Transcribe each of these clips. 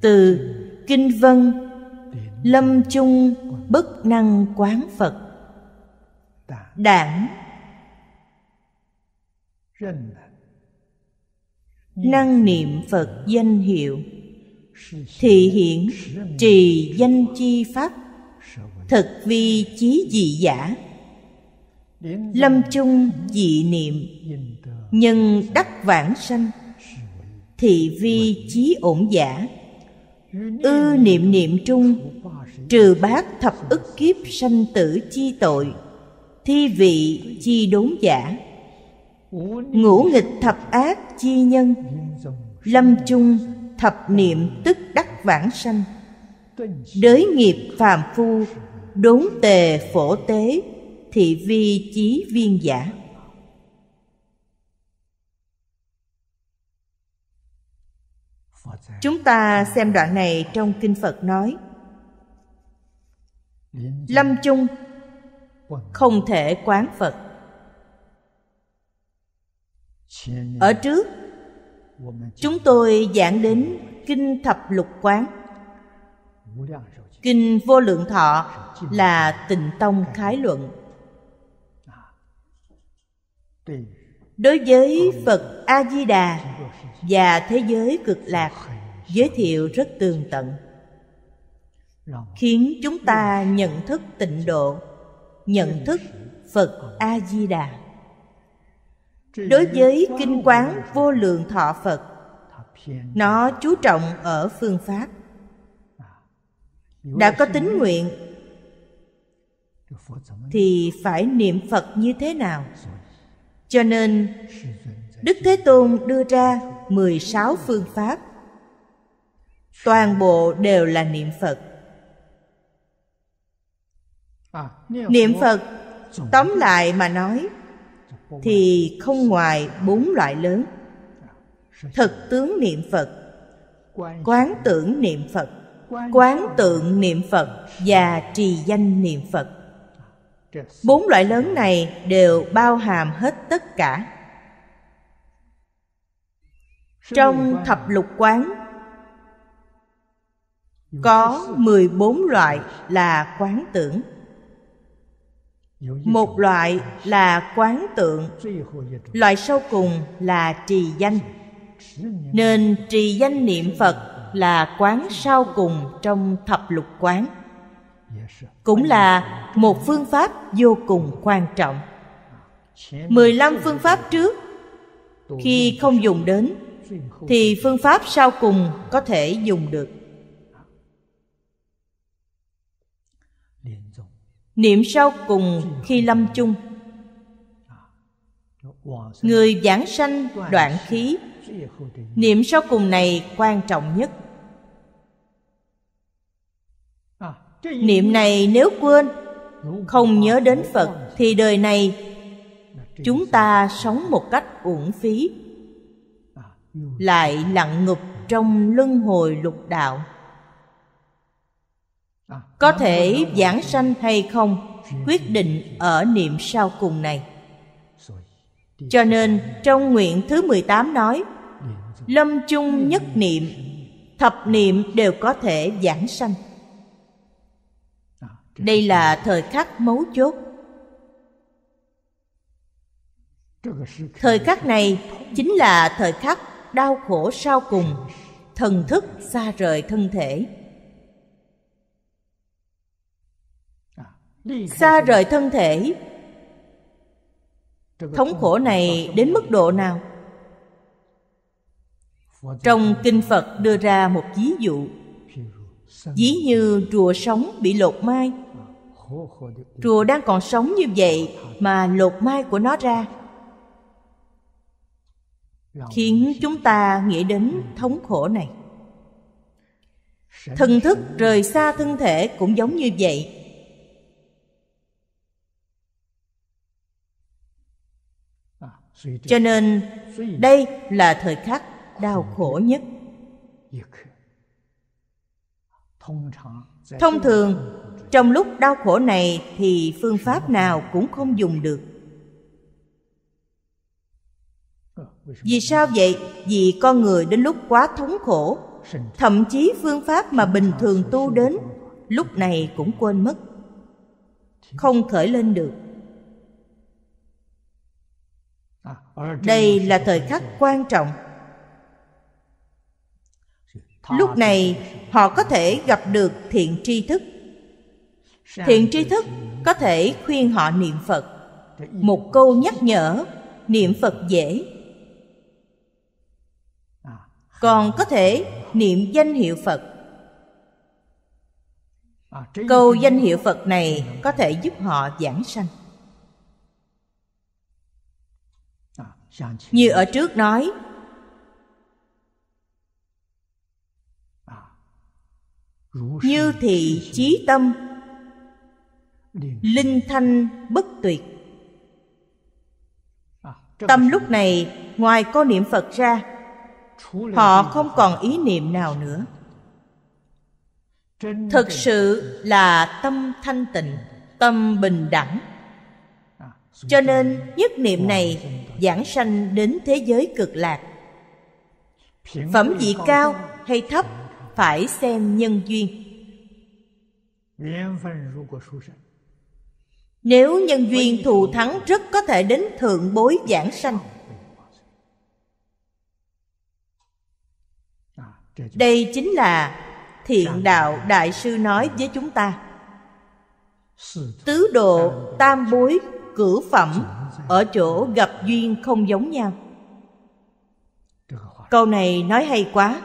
từ kinh vân lâm chung bất năng quán phật đảng năng niệm phật danh hiệu thị hiện trì danh chi pháp thực vi chí dị giả lâm chung dị niệm nhân đắc vãng sanh thị vi chí ổn giả ư niệm niệm trung trừ bát thập ức kiếp sanh tử chi tội thi vị chi đốn giả ngũ nghịch thập ác chi nhân lâm chung thập niệm tức đắc vãng sanh đới nghiệp phàm phu đốn tề phổ tế thị vi chí viên giả Chúng ta xem đoạn này trong Kinh Phật nói Lâm chung không thể quán Phật Ở trước Chúng tôi giảng đến Kinh Thập Lục Quán Kinh Vô Lượng Thọ là tịnh tông khái luận Đối với Phật A-di-đà và thế giới cực lạc giới thiệu rất tường tận khiến chúng ta nhận thức tịnh độ nhận thức phật a di đà đối với kinh quán vô lượng thọ phật nó chú trọng ở phương pháp đã có tính nguyện thì phải niệm phật như thế nào cho nên Đức Thế Tôn đưa ra 16 phương pháp Toàn bộ đều là niệm Phật à, Niệm Phật tóm lại mà nói Thì không ngoài bốn loại lớn Thực tướng niệm Phật Quán tưởng niệm Phật Quán tượng niệm Phật Và trì danh niệm Phật Bốn loại lớn này đều bao hàm hết tất cả trong thập lục quán có 14 loại là quán tưởng. Một loại là quán tượng, loại sau cùng là trì danh. Nên trì danh niệm Phật là quán sau cùng trong thập lục quán. Dạ Cũng là một phương pháp vô cùng quan trọng. 15 phương pháp trước khi không dùng đến thì phương pháp sau cùng có thể dùng được niệm sau cùng khi lâm chung người giảng sanh đoạn khí niệm sau cùng này quan trọng nhất niệm này nếu quên không nhớ đến phật thì đời này chúng ta sống một cách uổng phí lại lặng ngục trong luân hồi lục đạo à, có thể giảng sanh hay không quyết định ở niệm sau cùng này cho nên trong nguyện thứ 18 nói Lâm chung nhất niệm Thập niệm đều có thể giảng sanh à, Đây là thời khắc mấu chốt Thời khắc này chính là thời khắc đau khổ sau cùng thần thức xa rời thân thể xa rời thân thể thống khổ này đến mức độ nào trong kinh phật đưa ra một ví dụ ví như rùa sống bị lột mai rùa đang còn sống như vậy mà lột mai của nó ra khiến chúng ta nghĩ đến thống khổ này thần thức rời xa thân thể cũng giống như vậy à, cho nên đây là thời khắc đau khổ nhất thông thường trong lúc đau khổ này thì phương pháp nào cũng không dùng được vì sao vậy vì con người đến lúc quá thống khổ thậm chí phương pháp mà bình thường tu đến lúc này cũng quên mất không khởi lên được đây là thời khắc quan trọng lúc này họ có thể gặp được thiện tri thức thiện tri thức có thể khuyên họ niệm phật một câu nhắc nhở niệm phật dễ còn có thể niệm danh hiệu phật câu danh hiệu phật này có thể giúp họ giảng sanh như ở trước nói như thị chí tâm linh thanh bất tuyệt tâm lúc này ngoài cô niệm phật ra họ không còn ý niệm nào nữa thực sự là tâm thanh tịnh tâm bình đẳng à, cho nên nhất niệm này giảng sanh đến thế giới cực lạc phẩm vị cao hay thấp phải xem nhân duyên nếu nhân duyên thù thắng rất có thể đến thượng bối giảng sanh đây chính là thiện đạo đại sư nói với chúng ta tứ độ tam bối cửu phẩm ở chỗ gặp duyên không giống nhau câu này nói hay quá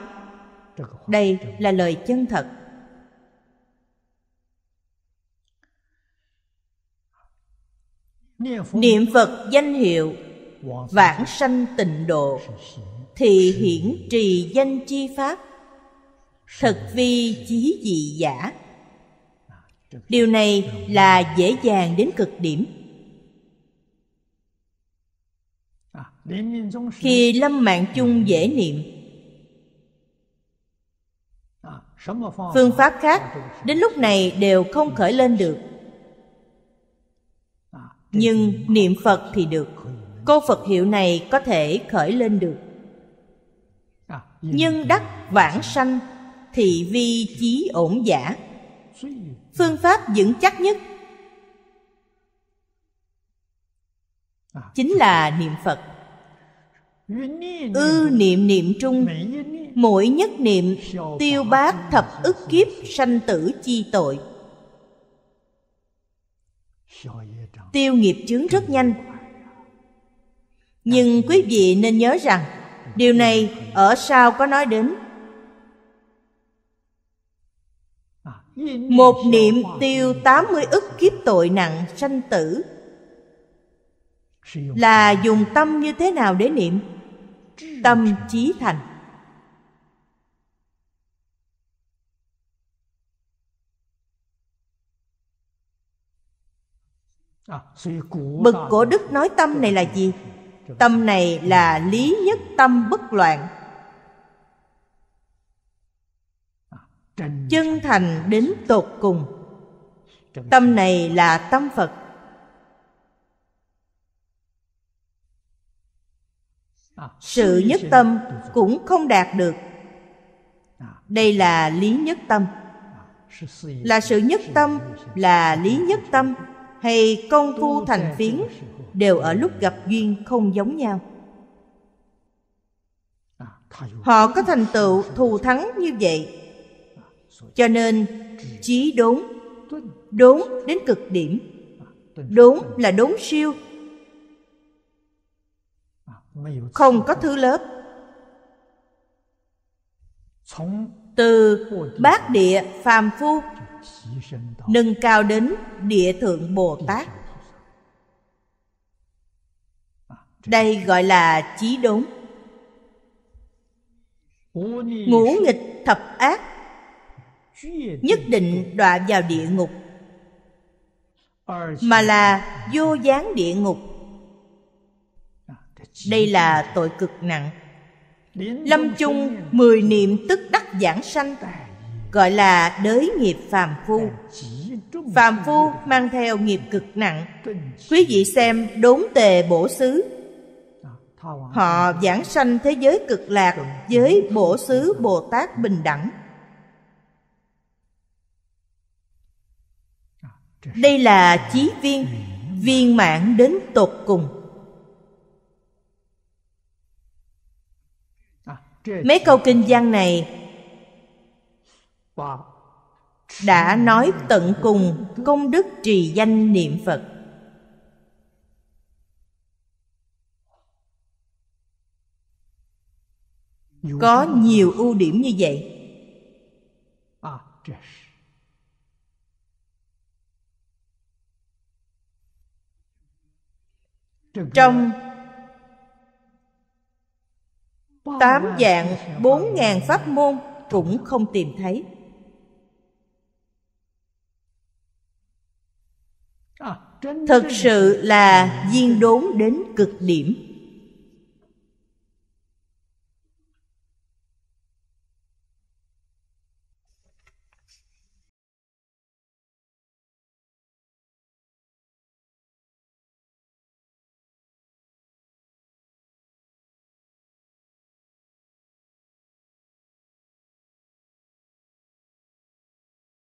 đây là lời chân thật niệm phật danh hiệu vãng sanh tịnh độ thì hiển trì danh chi pháp thật vi chí dị giả điều này là dễ dàng đến cực điểm khi lâm mạng chung dễ niệm phương pháp khác đến lúc này đều không khởi lên được nhưng niệm phật thì được câu phật hiệu này có thể khởi lên được nhân đắc vãng sanh thị vi chí ổn giả phương pháp vững chắc nhất chính là niệm phật ư niệm niệm trung mỗi nhất niệm tiêu bát thập ức kiếp sanh tử chi tội tiêu nghiệp chướng rất nhanh nhưng quý vị nên nhớ rằng điều này ở sau có nói đến một niệm tiêu 80 ức kiếp tội nặng sanh tử là dùng tâm như thế nào để niệm tâm chí thành bậc cổ đức nói tâm này là gì tâm này là lý nhất tâm bất loạn chân thành đến tột cùng tâm này là tâm phật sự nhất tâm cũng không đạt được đây là lý nhất tâm là sự nhất tâm là lý nhất tâm hay công phu thành phiến đều ở lúc gặp duyên không giống nhau họ có thành tựu thù thắng như vậy cho nên trí đốn đốn đến cực điểm đốn là đốn siêu không có thứ lớp từ bát địa phàm phu nâng cao đến địa thượng bồ tát đây gọi là chí đốn ngũ nghịch thập ác nhất định đọa vào địa ngục mà là vô gián địa ngục đây là tội cực nặng lâm chung mười niệm tức đắc giảng sanh gọi là đới nghiệp phàm phu phàm phu mang theo nghiệp cực nặng quý vị xem đốn tề bổ xứ Họ giảng sanh thế giới cực lạc với bổ xứ Bồ Tát bình đẳng. Đây là chí viên, viên mãn đến tột cùng. Mấy câu kinh văn này đã nói tận cùng công đức trì danh niệm Phật. có nhiều ưu điểm như vậy à, trong tám dạng bốn ngàn pháp môn cũng không tìm thấy à, thật sự là viên đốn đến cực điểm